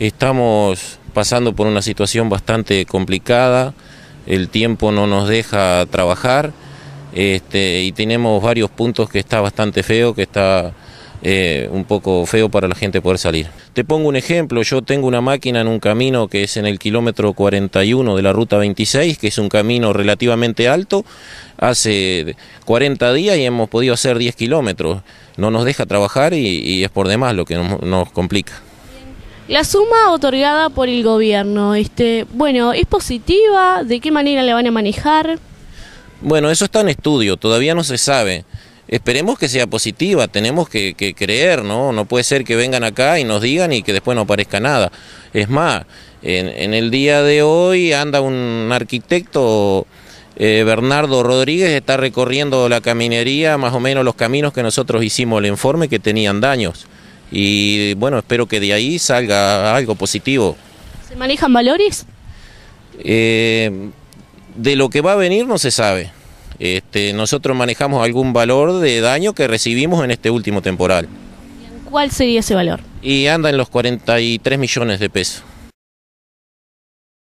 Estamos pasando por una situación bastante complicada, el tiempo no nos deja trabajar este, y tenemos varios puntos que está bastante feo, que está eh, un poco feo para la gente poder salir. Te pongo un ejemplo, yo tengo una máquina en un camino que es en el kilómetro 41 de la ruta 26, que es un camino relativamente alto, hace 40 días y hemos podido hacer 10 kilómetros, no nos deja trabajar y, es por demás lo que nos complica. La suma otorgada por el gobierno, este, bueno, ¿es positiva? ¿De qué manera le van a manejar? Bueno, eso está en estudio, todavía no se sabe. Esperemos que sea positiva, tenemos que, creer, ¿no? No puede ser que vengan acá y nos digan y que después no aparezca nada. Es más, en, el día de hoy anda un arquitecto... Eh, Bernardo Rodríguez está recorriendo la caminería, más o menos los caminos que nosotros hicimos el informe que tenían daños y bueno, espero que de ahí salga algo positivo. ¿Se manejan valores? Eh, de lo que va a venir no se sabe. Este, nosotros manejamos algún valor de daño que recibimos en este último temporal. ¿Cuál sería ese valor? Y anda en los 43 millones de pesos.